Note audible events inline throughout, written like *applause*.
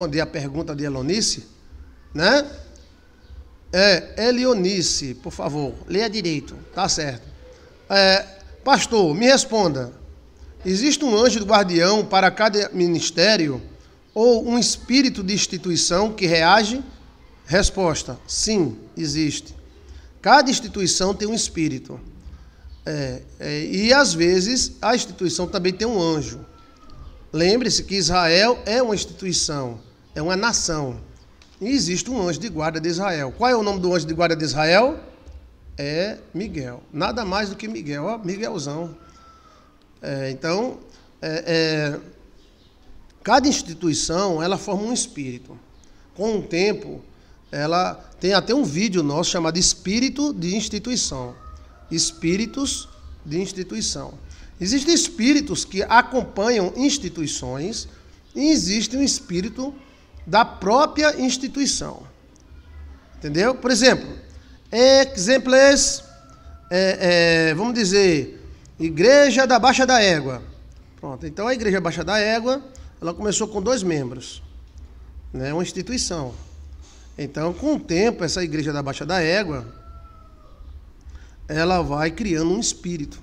responder a pergunta de Elonice, né? É, Elionice, por favor, leia direito, tá certo. É, pastor, me responda. Existe um anjo guardião para cada ministério ou um espírito de instituição que reage? Resposta: sim, existe. Cada instituição tem um espírito. É, é, e às vezes a instituição também tem um anjo. Lembre-se que Israel é uma instituição é uma nação. E existe um anjo de guarda de Israel. Qual é o nome do anjo de guarda de Israel? É Miguel. Nada mais do que Miguel. Ó, Miguelzão. É, então, é, é, cada instituição ela forma um espírito. Com o tempo, ela tem até um vídeo nosso chamado Espírito de Instituição. Espíritos de instituição. Existem espíritos que acompanham instituições e existe um espírito que da própria instituição. Entendeu? Por exemplo, exemplos, é, é, vamos dizer, Igreja da Baixa da Égua. Pronto, então a Igreja Baixa da Égua, ela começou com dois membros, né, uma instituição. Então, com o tempo, essa Igreja da Baixa da Égua, ela vai criando um espírito.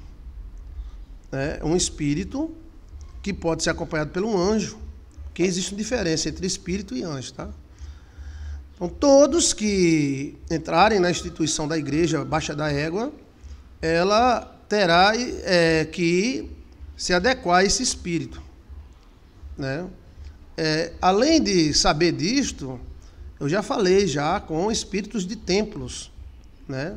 Né, um espírito que pode ser acompanhado pelo um anjo, porque existe uma diferença entre espírito e anjo, tá? Então, todos que entrarem na instituição da igreja Baixa da Égua, ela terá é, que se adequar a esse espírito. Né? É, além de saber disto, eu já falei já com espíritos de templos. Né?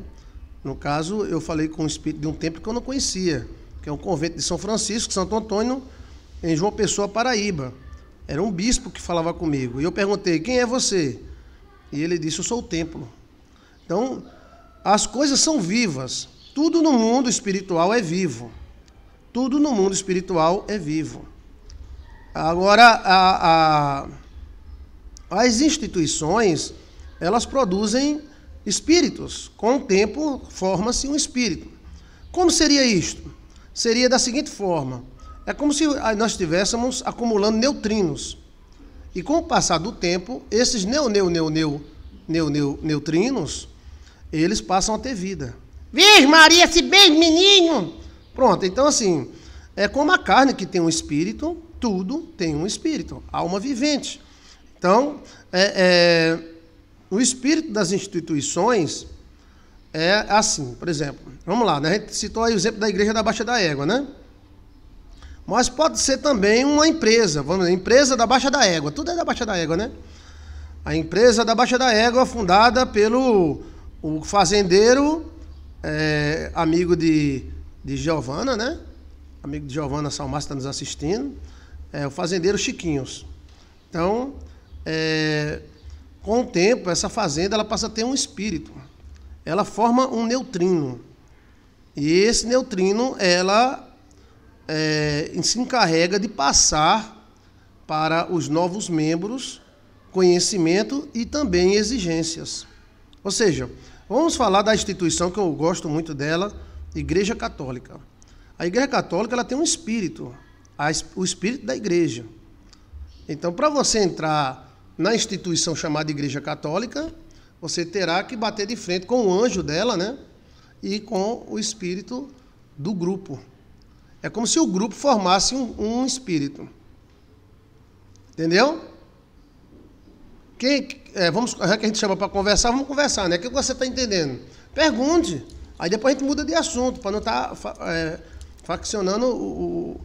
No caso, eu falei com o espírito de um templo que eu não conhecia, que é um convento de São Francisco, Santo Antônio, em João Pessoa, Paraíba. Era um bispo que falava comigo. E eu perguntei: Quem é você? E ele disse: Eu sou o templo. Então, as coisas são vivas. Tudo no mundo espiritual é vivo. Tudo no mundo espiritual é vivo. Agora, a, a, as instituições, elas produzem espíritos. Com o tempo, forma-se um espírito. Como seria isto? Seria da seguinte forma: é como se ah, nós estivéssemos acumulando neutrinos. E com o passar do tempo, esses neu, neu, neu, neu, neu, neu neutrinos, eles passam a ter vida. Virgem Maria, esse bem menino! Pronto, então assim, é como a carne que tem um espírito, tudo tem um espírito, alma vivente. Então, é, é, o espírito das instituições é assim, por exemplo, vamos lá, né? a gente citou aí o exemplo da igreja da Baixa da Égua, né? Mas pode ser também uma empresa, vamos dizer, empresa da Baixa da Égua. Tudo é da Baixa da Égua, né? A empresa da Baixa da Égua, fundada pelo o fazendeiro, é, amigo de, de Giovana, né? Amigo de Giovana Salmas está nos assistindo. É, o fazendeiro Chiquinhos. Então, é, com o tempo, essa fazenda ela passa a ter um espírito. Ela forma um neutrino. E esse neutrino, ela é, se encarrega de passar para os novos membros conhecimento e também exigências. Ou seja, vamos falar da instituição que eu gosto muito dela, Igreja Católica. A Igreja Católica ela tem um espírito, o espírito da Igreja. Então, para você entrar na instituição chamada Igreja Católica, você terá que bater de frente com o anjo dela, né? E com o espírito do grupo, é como se o grupo formasse um, um espírito. Entendeu? Quem, é, vamos, já que a gente chama para conversar, vamos conversar, né? O que você está entendendo? Pergunte. Aí depois a gente muda de assunto, para não estar tá, é, faccionando o.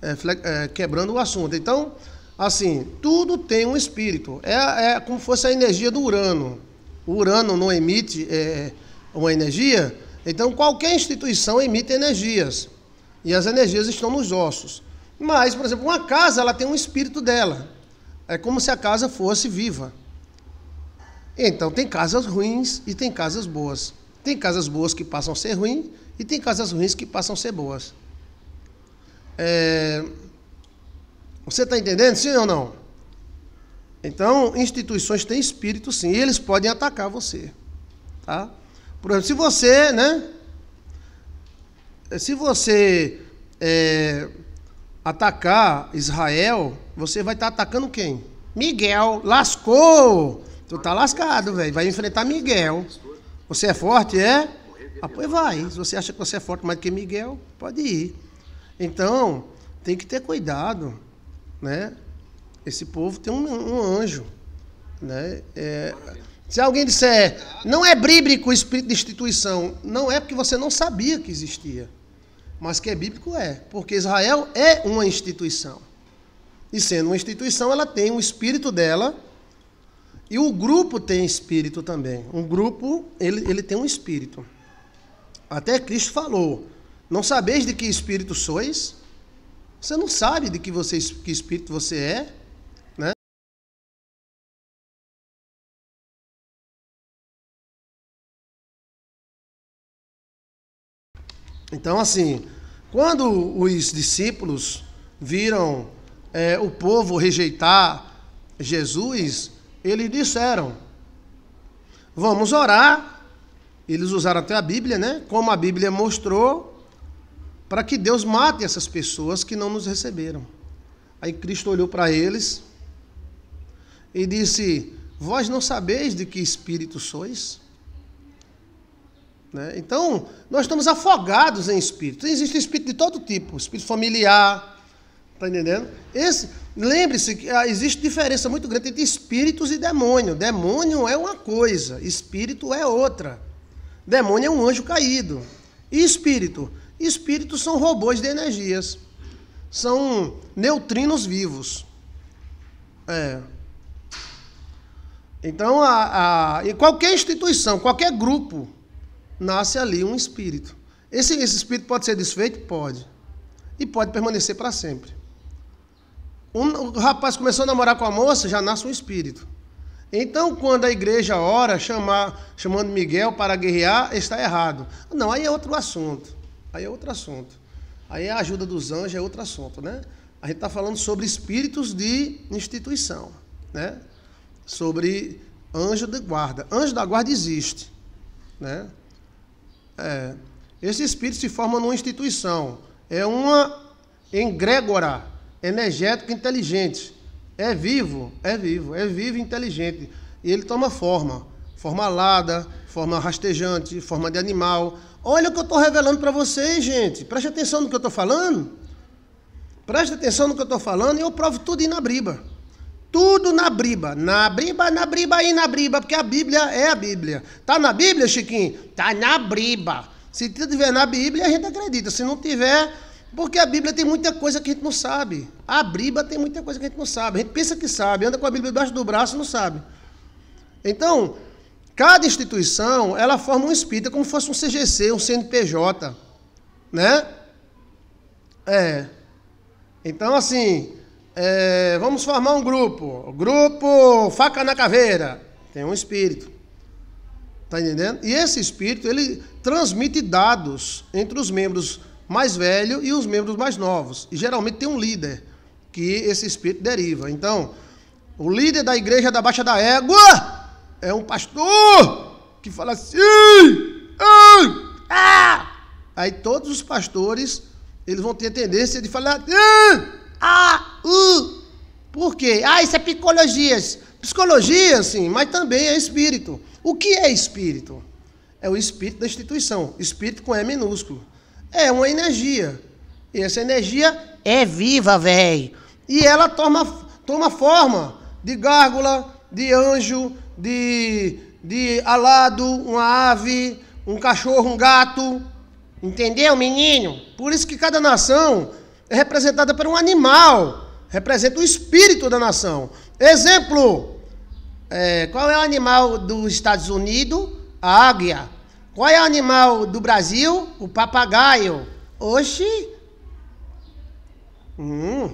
É, é, quebrando o assunto. Então, assim, tudo tem um espírito. É, é como se fosse a energia do Urano. O Urano não emite é, uma energia, então qualquer instituição emite energias. E as energias estão nos ossos. Mas, por exemplo, uma casa, ela tem um espírito dela. É como se a casa fosse viva. Então, tem casas ruins e tem casas boas. Tem casas boas que passam a ser ruins e tem casas ruins que passam a ser boas. É... Você está entendendo, sim ou não? Então, instituições têm espírito, sim, e eles podem atacar você. Tá? Por exemplo, se você, né? se você é, atacar Israel, você vai estar tá atacando quem? Miguel. Lascou! Tu tá lascado, velho. Vai enfrentar Miguel. Você é forte, é? Ah, pois vai. Se você acha que você é forte mais do que Miguel, pode ir. Então, tem que ter cuidado, né? Esse povo tem um, um anjo, né? É, se alguém disser, não é bíblico o espírito de instituição, não é porque você não sabia que existia. Mas que é bíblico é, porque Israel é uma instituição. E sendo uma instituição, ela tem o um espírito dela e o grupo tem espírito também. Um grupo, ele, ele tem um espírito. Até Cristo falou: Não sabeis de que espírito sois? Você não sabe de que, você, que espírito você é? Então, assim, quando os discípulos viram é, o povo rejeitar Jesus, eles disseram: Vamos orar. Eles usaram até a Bíblia, né? Como a Bíblia mostrou, para que Deus mate essas pessoas que não nos receberam. Aí Cristo olhou para eles e disse: Vós não sabeis de que espírito sois? Né? Então, nós estamos afogados em espíritos. Então, existe espírito de todo tipo, espírito familiar, Está entendendo? Esse, lembre-se que ah, existe diferença muito grande entre espíritos e demônio. Demônio é uma coisa, espírito é outra. Demônio é um anjo caído. E espírito? Espíritos são robôs de energias. São neutrinos vivos. É. Então, a, a, em qualquer instituição, qualquer grupo nasce ali um espírito. Esse, esse espírito pode ser desfeito? Pode. E pode permanecer para sempre. Um, o rapaz começou a namorar com a moça, já nasce um espírito. Então, quando a igreja ora, chamar, chamando Miguel para guerrear, está errado. Não, aí é outro assunto. Aí é outro assunto. Aí a ajuda dos anjos é outro assunto, né? A gente está falando sobre espíritos de instituição, né? Sobre anjo de guarda. Anjo da guarda existe, né? É, esse espírito se forma numa instituição. É uma engrégora energética inteligente. É vivo, é vivo, é vivo e inteligente. E ele toma forma. Forma alada, forma rastejante, forma de animal. Olha o que eu estou revelando para vocês, gente. Preste atenção no que eu estou falando. Preste atenção no que eu estou falando e eu provo tudo na briba. Tudo na briba. Na briba, na briba e na briba, porque a Bíblia é a Bíblia. Tá na Bíblia, Chiquinho? Tá na briba. Se tiver na Bíblia, a gente acredita. Se não tiver, porque a Bíblia tem muita coisa que a gente não sabe. A briba tem muita coisa que a gente não sabe. A gente pensa que sabe, anda com a Bíblia debaixo do braço e não sabe. Então, cada instituição, ela forma um espírito, é como se fosse um CGC, um CNPJ, né? É. Então, assim, é, vamos formar um grupo. grupo Faca na Caveira. Tem um espírito. Está entendendo? E esse espírito, ele transmite dados entre os membros mais velhos e os membros mais novos. E geralmente tem um líder que esse espírito deriva. Então, o líder da igreja da Baixa da Égua é um pastor que fala assim. Ah, ah. Aí todos os pastores eles vão ter a tendência de falar. Assim, ah, ah. Uh, por quê? Ah, isso é psicologia, Psicologia, sim, mas também é espírito. O que é espírito? É o espírito da instituição. Espírito com E minúsculo. É uma energia. E essa energia é viva, velho. E ela toma, toma forma de gárgula, de anjo, de, de alado, uma ave, um cachorro, um gato. Entendeu, menino? Por isso que cada nação é representada por um animal representa o espírito da nação. Exemplo: é, qual é o animal dos Estados Unidos? A águia. Qual é o animal do Brasil? O papagaio. Oxi! Hum.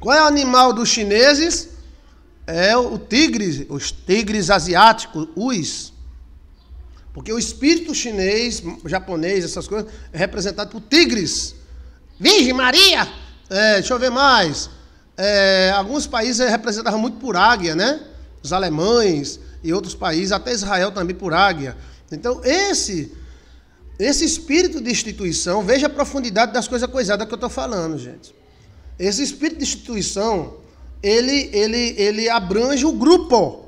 Qual é o animal dos chineses? É o tigre, os tigres asiáticos, os. Porque o espírito chinês, japonês, essas coisas, é representado por tigres. Virgem Maria! É, deixa eu ver mais. É, alguns países representavam muito por águia, né? Os alemães e outros países, até Israel também por águia. Então, esse esse espírito de instituição, veja a profundidade das coisas coisadas que eu estou falando, gente. Esse espírito de instituição, ele, ele, ele abrange o grupo.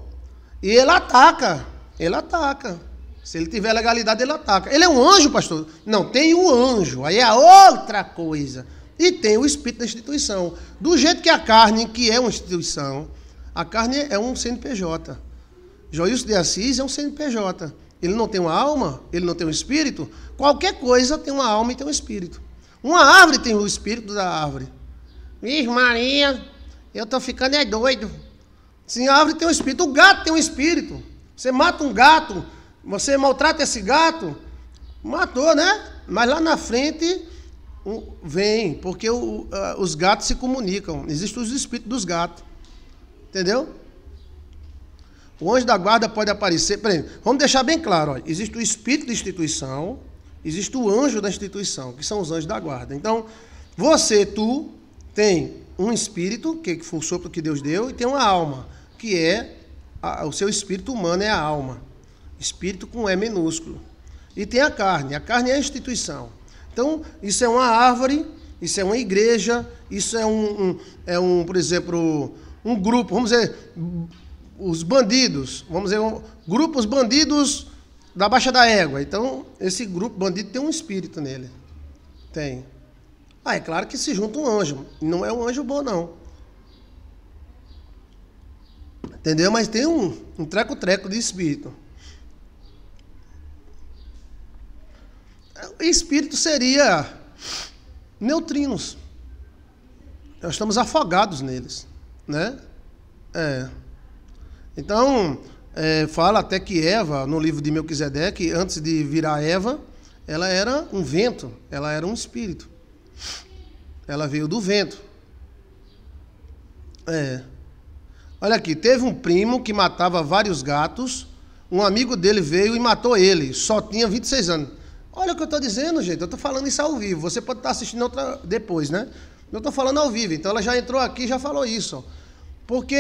E ele ataca. Ele ataca. Se ele tiver legalidade, ele ataca. Ele é um anjo, pastor? Não, tem um anjo. Aí é outra coisa e tem o espírito da instituição. Do jeito que a carne, que é uma instituição, a carne é um CNPJ. Joilson de Assis é um CNPJ. Ele não tem uma alma, ele não tem um espírito. Qualquer coisa tem uma alma e tem um espírito. Uma árvore tem o espírito da árvore. Ih, Maria, eu estou ficando é doido. Sim, a árvore tem um espírito. O gato tem um espírito. Você mata um gato, você maltrata esse gato, matou, né? Mas lá na frente vem, porque o, os gatos se comunicam. Existem os espíritos dos gatos. Entendeu? O anjo da guarda pode aparecer. vamos deixar bem claro: olha, existe o espírito da instituição, existe o anjo da instituição, que são os anjos da guarda. Então, você, tu, tem um espírito, que foi o sopro que Deus deu, e tem uma alma, que é a, o seu espírito humano, é a alma. Espírito com E minúsculo. E tem a carne. A carne é a instituição. Então, isso é uma árvore, isso é uma igreja, isso é um, um é um por exemplo, um grupo, vamos dizer, os bandidos, vamos dizer, um, grupos bandidos da Baixa da Égua. Então, esse grupo bandido tem um espírito nele. Tem. Ah, é claro que se junta um anjo. Não é um anjo bom, não. Entendeu? Mas tem um treco-treco de espírito. espírito seria neutrinos. Nós estamos afogados neles, né? É. Então, é, fala até que Eva, no livro de Melquisedeque, antes de virar Eva, ela era um vento, ela era um espírito. Ela veio do vento. É. Olha aqui, teve um primo que matava vários gatos, um amigo dele veio e matou ele, só tinha 26 anos. Olha o que eu estou dizendo, gente. Eu estou falando isso ao vivo. Você pode estar tá assistindo outra depois, né? Eu estou falando ao vivo. Então ela já entrou aqui e já falou isso. Porque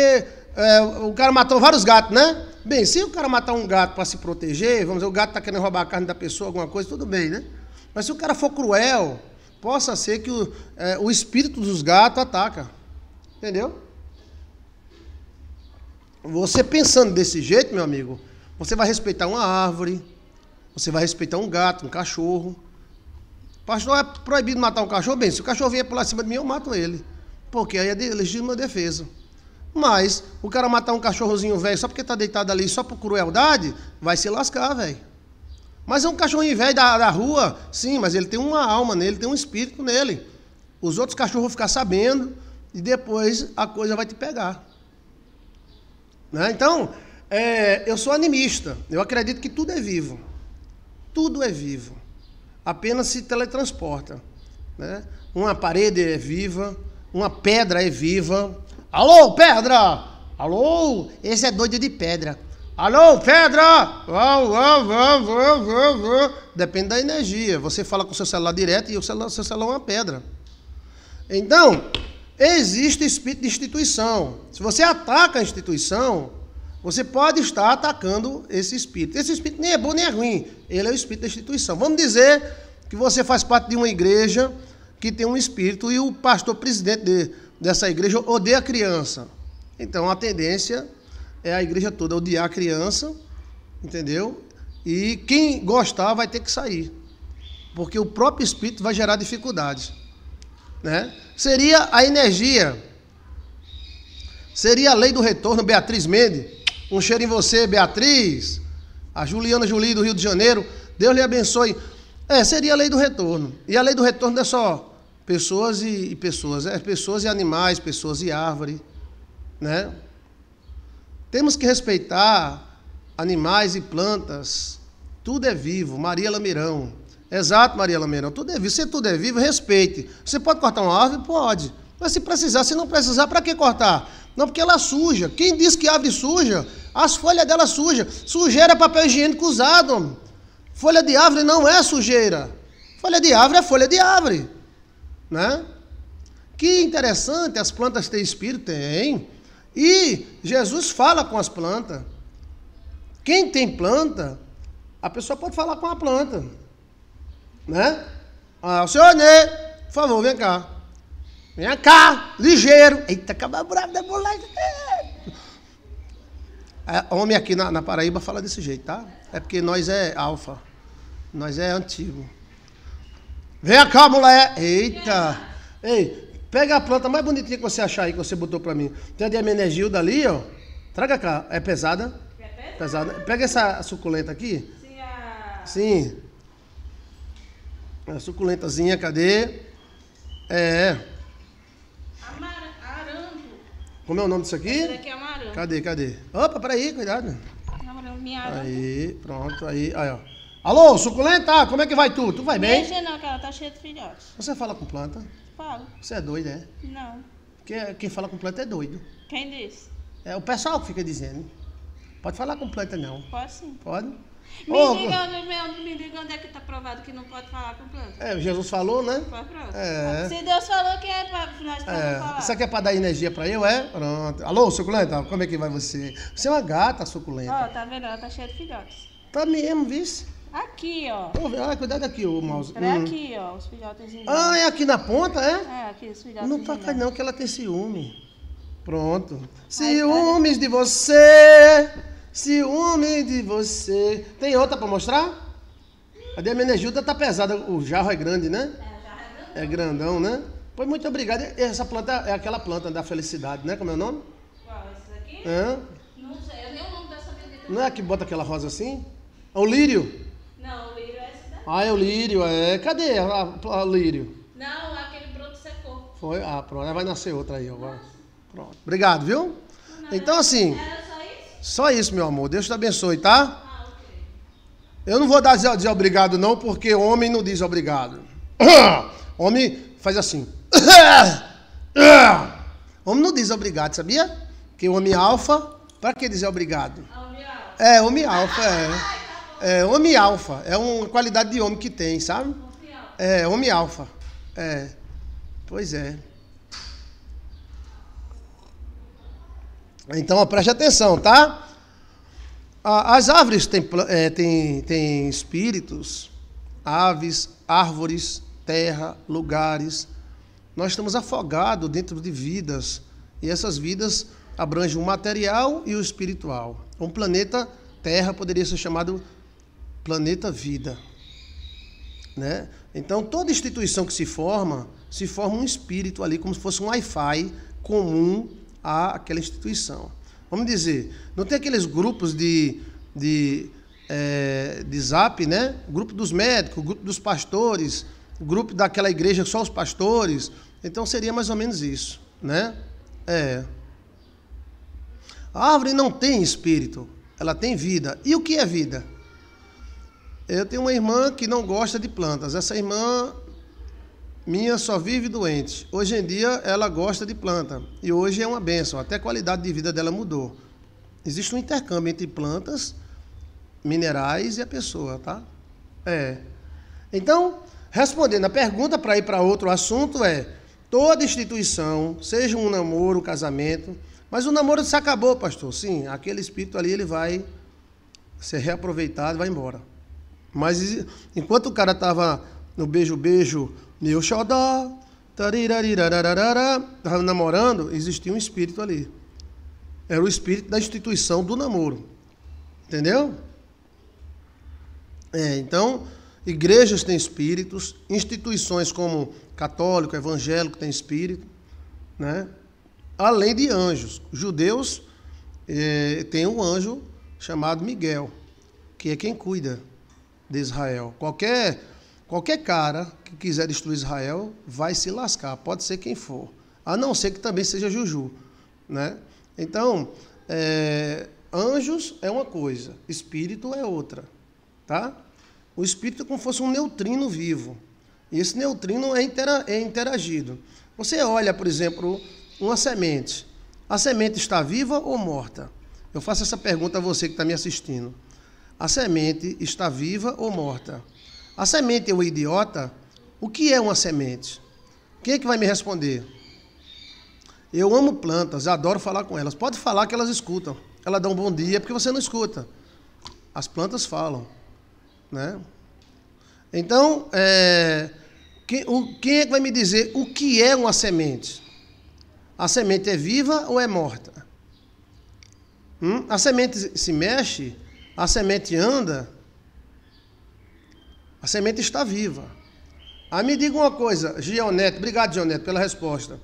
é, o cara matou vários gatos, né? Bem, se o cara matar um gato para se proteger, vamos dizer, o gato está querendo roubar a carne da pessoa, alguma coisa, tudo bem, né? Mas se o cara for cruel, possa ser que o, é, o espírito dos gatos ataca. Entendeu? Você pensando desse jeito, meu amigo, você vai respeitar uma árvore, você vai respeitar um gato, um cachorro. Pastor, é proibido matar um cachorro? Bem, se o cachorro vier pular cima de mim, eu mato ele. Porque aí é de legítima defesa. Mas o cara matar um cachorrozinho velho só porque está deitado ali, só por crueldade, vai se lascar, velho. Mas é um cachorrinho velho da, da rua, sim, mas ele tem uma alma nele, tem um espírito nele. Os outros cachorros vão ficar sabendo e depois a coisa vai te pegar. Né? Então, é, eu sou animista. Eu acredito que tudo é vivo tudo é vivo, apenas se teletransporta. Né? Uma parede é viva, uma pedra é viva. Alô, pedra! Alô, esse é doido de pedra. Alô, pedra! Vão, vão, vão, vão, Depende da energia. Você fala com o seu celular direto e o celular, seu celular é uma pedra. Então, existe espírito de instituição. Se você ataca a instituição, você pode estar atacando esse espírito. Esse espírito nem é bom nem é ruim, ele é o espírito da instituição. Vamos dizer que você faz parte de uma igreja que tem um espírito e o pastor presidente de, dessa igreja odeia a criança. Então a tendência é a igreja toda odiar a criança, entendeu? E quem gostar vai ter que sair, porque o próprio espírito vai gerar dificuldades, né? Seria a energia, seria a lei do retorno, Beatriz Mendes um cheiro em você, Beatriz. A Juliana Juli do Rio de Janeiro. Deus lhe abençoe. É, seria a lei do retorno. E a lei do retorno não é só pessoas e, e pessoas, é pessoas e animais, pessoas e árvore, né? Temos que respeitar animais e plantas. Tudo é vivo, Maria Lamirão. Exato, Maria Lameirão. Tudo é vivo. Se tudo é vivo, respeite. Você pode cortar uma árvore? Pode. Mas se precisar, se não precisar, para que cortar? Não, porque ela suja. Quem diz que árvore suja? As folhas dela suja. Sujeira é papel higiênico usado. Homem. Folha de árvore não é sujeira. Folha de árvore é folha de árvore. Né? Que interessante, as plantas têm espírito? Tem. E Jesus fala com as plantas. Quem tem planta, a pessoa pode falar com a planta. Né? Ah, o senhor Ney, por favor, vem cá. Vem cá, ligeiro. Eita, bravo, da né, moleque. É, homem aqui na, na, Paraíba fala desse jeito, tá? É porque nós é alfa. Nós é antigo. Vem cá, mulher. Eita. Ei, pega a planta mais bonitinha que você achar aí, que você botou pra mim. Tem a de Amenegilda ali, ó. Traga cá. É pesada? É pesada. pesada. Pega essa suculenta aqui. Sim. A... Sim. A suculentazinha, cadê? É. Como é o nome disso aqui? Essa daqui é Cadê, cadê? Opa, peraí, cuidado. Tá Amarelo, aí, pronto, aí, aí, ó. Alô, suculenta, como é que vai tu? Tu vai bem? Mexe não, cara, tá cheio de filhotes. Você fala com planta? Falo. Você é doido, é? Não. Quem, é, quem fala com planta é doido. Quem disse? É o pessoal que fica dizendo. Pode falar com planta, não. Pode sim. Pode? Me, oh, diga, me, me onde é que está provado que não pode falar com planta. É, Jesus falou, né? É. Se Deus falou que é para nós é. falar. Isso aqui é para dar energia para eu, é? Pronto. Alô, suculenta, como é que vai você? Você é uma gata, suculenta. Ó, oh, tá vendo? Ela tá cheia de filhotes. Tá mesmo, vice? Aqui, ó. Ah, cuidado aqui, ô mouse. É hum. aqui, ó, os filhotes. Ah, é aqui na ponta, é? É, aqui os filhotes. Não toca não, que ela tem ciúme. Pronto. Ciúmes de você. Ciúme de você. Tem outra para mostrar? A de Menegilda tá pesada. O jarro é grande, né? É, o jarro é grandão. É grandão, né? Pois muito obrigado. Essa planta é aquela planta da felicidade, né? Como é o nome? Qual? Essa daqui? É. Não sei, eu nem o nome dessa bebida. Não é que bota aquela rosa assim? É o lírio? Não, o lírio é essa daqui. Ah, é o lírio, é. Cadê O lírio? Não, é aquele broto secou. Foi? Ah, pronto. Vai nascer outra aí agora. Nossa. Pronto. Obrigado, viu? Não, então assim. Era... Só isso, meu amor. Deus te abençoe, tá? Eu não vou dar dizer obrigado, não, porque homem não diz obrigado. *coughs* Homem faz assim. *coughs* Homem não diz obrigado, sabia? Que homem alfa, para que dizer obrigado? É, homem alfa, é. é. Homem alfa, é uma qualidade de homem que tem, sabe? É, homem alfa. É. Pois é. Então, preste atenção, tá? As árvores têm, é, têm, têm espíritos, aves, árvores, terra, lugares. Nós estamos afogados dentro de vidas. E essas vidas abrangem o material e o espiritual. Um planeta Terra poderia ser chamado planeta vida. Né? Então, toda instituição que se forma, se forma um espírito ali, como se fosse um Wi-Fi comum àquela instituição. Vamos dizer, não tem aqueles grupos de, de, é, de zap, né? Grupo dos médicos, grupo dos pastores, grupo daquela igreja só os pastores. Então seria mais ou menos isso, né? É. A árvore não tem espírito, ela tem vida. E o que é vida? Eu tenho uma irmã que não gosta de plantas. Essa irmã minha só vive doente. Hoje em dia ela gosta de planta e hoje é uma benção. Até a qualidade de vida dela mudou. Existe um intercâmbio entre plantas, minerais e a pessoa, tá? É. Então, respondendo a pergunta para ir para outro assunto é: toda instituição, seja um namoro, um casamento, mas o namoro se acabou, pastor. Sim, aquele espírito ali ele vai ser reaproveitado, vai embora. Mas enquanto o cara estava no beijo beijo meu xodó. Estava namorando, existia um espírito ali. Era o espírito da instituição do namoro. Entendeu? É, então, igrejas têm espíritos, instituições como católico, evangélico têm espírito, né? além de anjos. Judeus eh, é, têm um anjo chamado Miguel, que é quem cuida de Israel. Qualquer Qualquer cara que quiser destruir Israel vai se lascar, pode ser quem for. A não ser que também seja Juju. Né? Então, é, anjos é uma coisa, espírito é outra. Tá? O espírito é como se fosse um neutrino vivo. E esse neutrino é, intera é interagido. Você olha, por exemplo, uma semente. A semente está viva ou morta? Eu faço essa pergunta a você que está me assistindo. A semente está viva ou morta? A semente é o idiota. O que é uma semente? Quem é que vai me responder? Eu amo plantas, adoro falar com elas. Pode falar que elas escutam. Ela dá um bom dia é porque você não escuta. As plantas falam, né? Então, é, quem, o, quem é que vai me dizer o que é uma semente? A semente é viva ou é morta? Hum? A semente se mexe? A semente anda? A semente está viva. Aí me diga uma coisa, Gionete, obrigado, Gionete, pela resposta.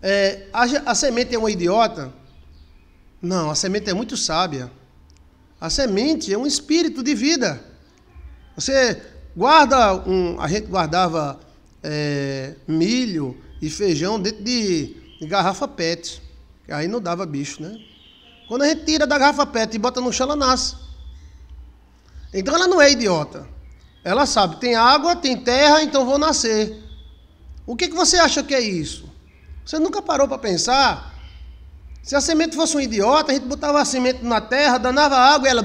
É, a, a semente é uma idiota? Não, a semente é muito sábia. A semente é um espírito de vida. Você guarda um. A gente guardava é, milho e feijão dentro de, de garrafa PET. Aí não dava bicho, né? Quando a gente tira da garrafa PET e bota no chão, ela nasce. Então ela não é idiota. Ela sabe, tem água, tem terra, então vou nascer. O que, que você acha que é isso? Você nunca parou para pensar? Se a semente fosse um idiota, a gente botava a semente na terra, danava água e ela.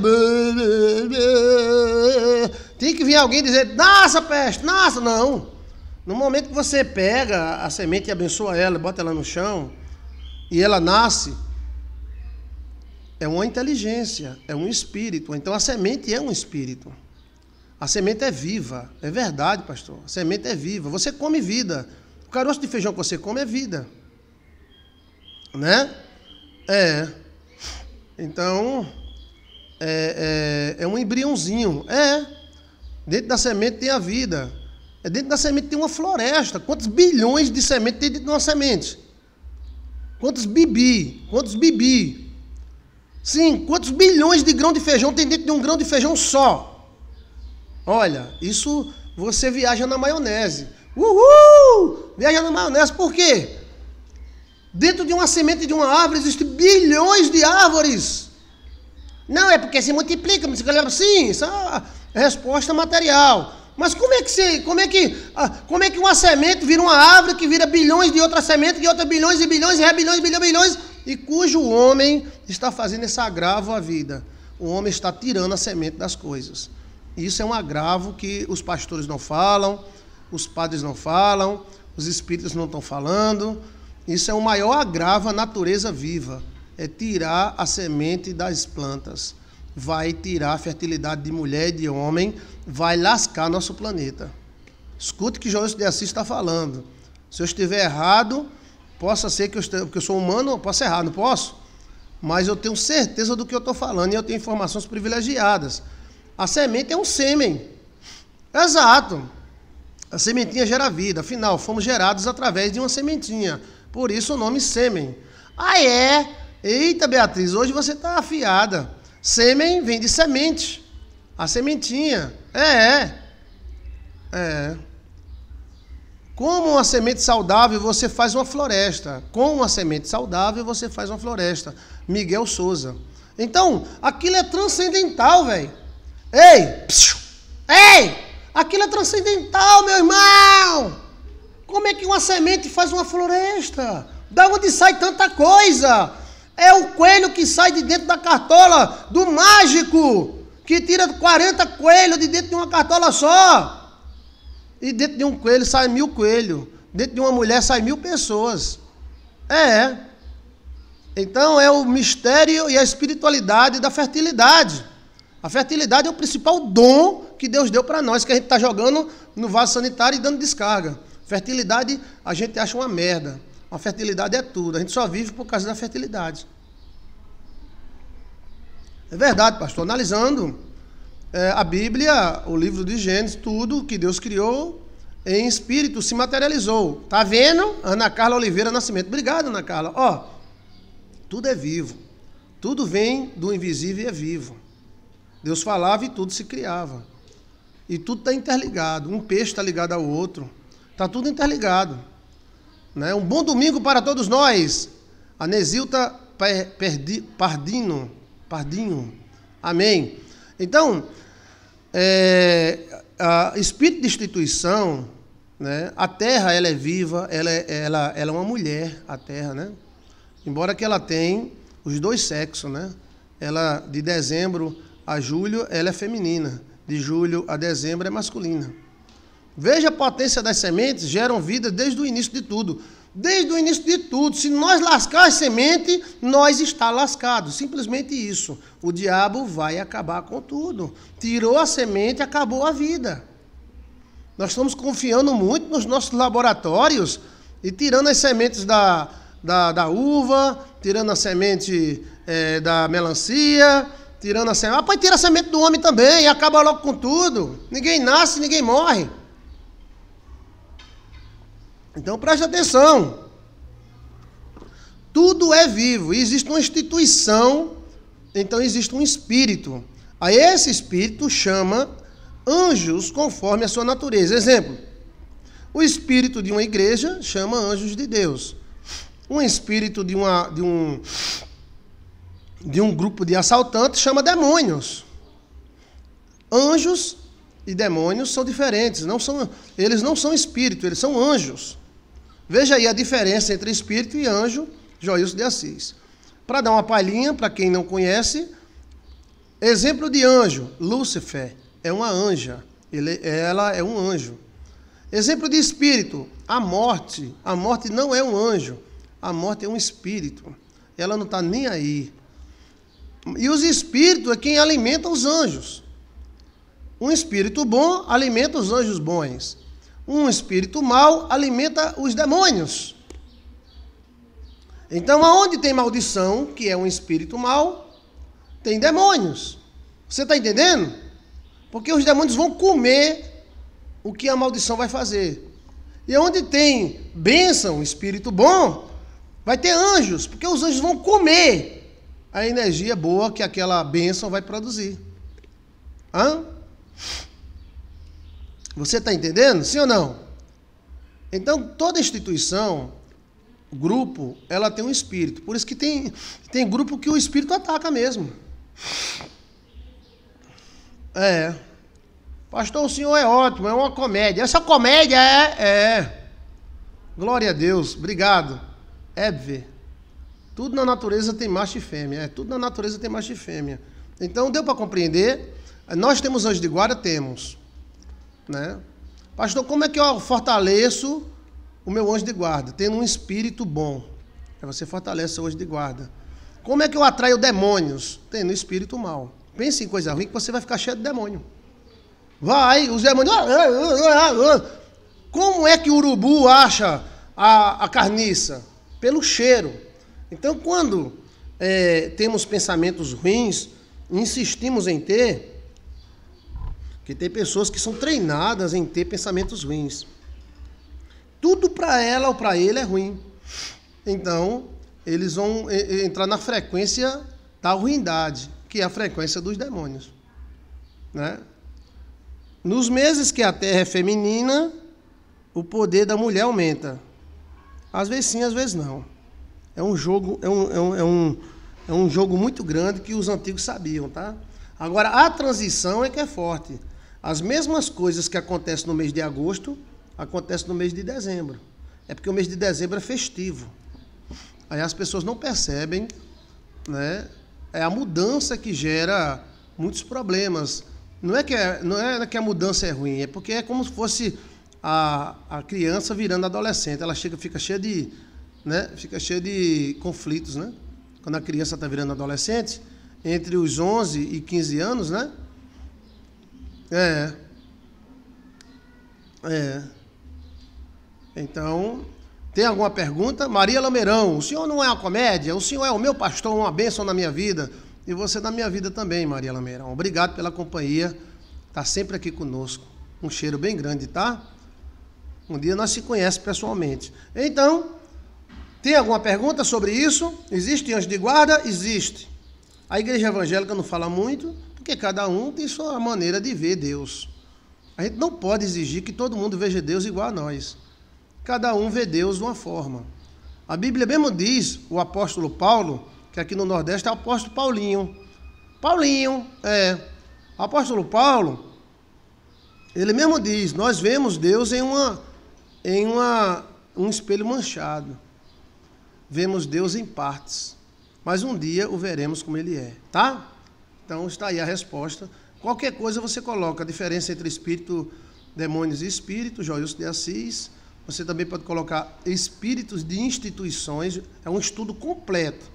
Tem que vir alguém dizer: nasça peste, nasça! Não. No momento que você pega a semente e abençoa ela, bota ela no chão, e ela nasce, é uma inteligência, é um espírito. Então a semente é um espírito. A semente é viva. É verdade, pastor. A semente é viva. Você come vida. O caroço de feijão que você come é vida. Né? É. Então, é, é, é um embriãozinho. É. Dentro da semente tem a vida. É dentro da semente tem uma floresta. Quantos bilhões de sementes tem dentro de uma semente? Quantos bibi? Quantos bibi? Sim, quantos bilhões de grão de feijão tem dentro de um grão de feijão só? Olha, isso você viaja na maionese. Uhul! Viaja na maionese por quê? Dentro de uma semente de uma árvore existem bilhões de árvores. Não, é porque se multiplica, mas galera, sim, isso é uma resposta material. Mas como é que você, como é que, ah, como é que uma semente vira uma árvore que vira bilhões de outra semente de outra bilhões e bilhões, e é bilhões, bilhões, bilhões, e cujo homem está fazendo esse agravo à vida? O homem está tirando a semente das coisas. Isso é um agravo que os pastores não falam, os padres não falam, os espíritos não estão falando. Isso é o maior agravo à natureza viva. É tirar a semente das plantas. Vai tirar a fertilidade de mulher e de homem, vai lascar nosso planeta. Escute o que João de Assis está falando. Se eu estiver errado, possa ser que eu, porque eu sou humano, posso errar, não posso? Mas eu tenho certeza do que eu estou falando e eu tenho informações privilegiadas. A semente é um sêmen. Exato. A sementinha gera vida. Afinal, fomos gerados através de uma sementinha. Por isso o nome sêmen. Ah, é? Eita, Beatriz, hoje você está afiada. Sêmen vem de semente. A sementinha. É, é. É. Como uma semente saudável, você faz uma floresta. Com uma semente saudável, você faz uma floresta. Miguel Souza. Então, aquilo é transcendental, velho. Ei! Psiu, ei! Aquilo é transcendental, meu irmão! Como é que uma semente faz uma floresta? Da onde sai tanta coisa? É o coelho que sai de dentro da cartola do mágico que tira 40 coelhos de dentro de uma cartola só. E dentro de um coelho sai mil coelhos. Dentro de uma mulher sai mil pessoas. É. Então é o mistério e a espiritualidade da fertilidade. A fertilidade é o principal dom que Deus deu para nós, que a gente está jogando no vaso sanitário e dando descarga. Fertilidade a gente acha uma merda. A fertilidade é tudo. A gente só vive por causa da fertilidade. É verdade, pastor. Analisando é, a Bíblia, o livro de Gênesis, tudo que Deus criou em espírito se materializou. Tá vendo? Ana Carla Oliveira Nascimento. Obrigado, Ana Carla. Ó, tudo é vivo. Tudo vem do invisível e é vivo. Deus falava e tudo se criava. E tudo está interligado. Um peixe está ligado ao outro. Está tudo interligado. Né? Um bom domingo para todos nós. A Nesilta Pardino. Pardinho. Amém. Então, é, espírito de instituição, né? a terra ela é viva, ela é, ela, ela é uma mulher, a terra, né? Embora que ela tenha os dois sexos, né? Ela, de dezembro a julho ela é feminina, de julho a dezembro é masculina. Veja a potência das sementes, geram vida desde o início de tudo. Desde o início de tudo, se nós lascar a semente, nós está lascado. Simplesmente isso. O diabo vai acabar com tudo. Tirou a semente, acabou a vida. Nós estamos confiando muito nos nossos laboratórios e tirando as sementes da, da, da uva, tirando a semente é, eh, da melancia, Tirando a semente. Ah, pode tirar a semente do homem também e acaba logo com tudo. Ninguém nasce, ninguém morre. Então preste atenção. Tudo é vivo. existe uma instituição, então existe um espírito. A esse espírito chama anjos conforme a sua natureza. Exemplo: o espírito de uma igreja chama anjos de Deus. Um espírito de, uma, de um de um grupo de assaltantes chama demônios. Anjos e demônios são diferentes, não são, eles não são espírito, eles são anjos. Veja aí a diferença entre espírito e anjo, Joilson de Assis. Para dar uma palhinha para quem não conhece, exemplo de anjo, Lúcifer é uma anja, ele, ela é um anjo. Exemplo de espírito, a morte, a morte não é um anjo, a morte é um espírito. Ela não está nem aí e os espíritos é quem alimenta os anjos. Um espírito bom alimenta os anjos bons. Um espírito mau alimenta os demônios. Então, aonde tem maldição, que é um espírito mau, tem demônios. Você está entendendo? Porque os demônios vão comer o que a maldição vai fazer. E onde tem bênção, espírito bom, vai ter anjos, porque os anjos vão comer a energia boa que aquela bênção vai produzir. Hã? Você está entendendo? Sim ou não? Então, toda instituição, grupo, ela tem um espírito. Por isso que tem, tem grupo que o espírito ataca mesmo. É. Pastor, o senhor é ótimo, é uma comédia. Essa comédia é. É. Glória a Deus. Obrigado. É, ver. Tudo na natureza tem macho e fêmea. É, tudo na natureza tem macho e fêmea. Então, deu para compreender? Nós temos anjo de guarda? Temos. Né? Pastor, como é que eu fortaleço o meu anjo de guarda? Tendo um espírito bom. Aí é você fortalece o anjo de guarda. Como é que eu atraio demônios? Tendo um espírito mal. Pense em coisa ruim que você vai ficar cheio de demônio. Vai, os demônios. Ah, ah, ah, como é que o urubu acha a, a carniça? Pelo cheiro. Então, quando é, temos pensamentos ruins, insistimos em ter, que tem pessoas que são treinadas em ter pensamentos ruins. Tudo para ela ou para ele é ruim. Então, eles vão entrar na frequência da ruindade, que é a frequência dos demônios. Né? Nos meses que a terra é feminina, o poder da mulher aumenta. Às vezes sim, às vezes não. É um jogo, é um, é um, é um, é um jogo muito grande que os antigos sabiam, tá? Agora, a transição é que é forte. As mesmas coisas que acontecem no mês de agosto, acontecem no mês de dezembro. É porque o mês de dezembro é festivo. Aí as pessoas não percebem, né? É a mudança que gera muitos problemas. Não é que, é, não é que a mudança é ruim, é porque é como se fosse a, a criança virando adolescente. Ela chega, fica cheia de né? Fica cheio de conflitos, né? Quando a criança está virando adolescente, entre os 11 e 15 anos, né? É. É. Então, tem alguma pergunta? Maria Lameirão, o senhor não é uma comédia? O senhor é o meu pastor, uma bênção na minha vida. E você na minha vida também, Maria Lameirão. Obrigado pela companhia. Está sempre aqui conosco. Um cheiro bem grande, tá? Um dia nós se conhece pessoalmente. Então, tem alguma pergunta sobre isso? Existe anjo de guarda? Existe. A igreja evangélica não fala muito, porque cada um tem sua maneira de ver Deus. A gente não pode exigir que todo mundo veja Deus igual a nós. Cada um vê Deus de uma forma. A Bíblia mesmo diz, o apóstolo Paulo, que aqui no Nordeste é o apóstolo Paulinho. Paulinho, é. O apóstolo Paulo, ele mesmo diz: Nós vemos Deus em, uma, em uma, um espelho manchado vemos Deus em partes, mas um dia o veremos como ele é, tá? Então está aí a resposta. Qualquer coisa você coloca a diferença entre espírito, demônios e espírito, Joilson de Assis. Você também pode colocar espíritos de instituições, é um estudo completo.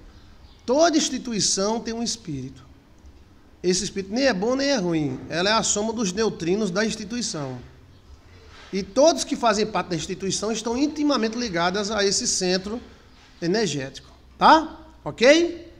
Toda instituição tem um espírito. Esse espírito nem é bom nem é ruim, ela é a soma dos neutrinos da instituição. E todos que fazem parte da instituição estão intimamente ligados a esse centro energético, tá? Ok?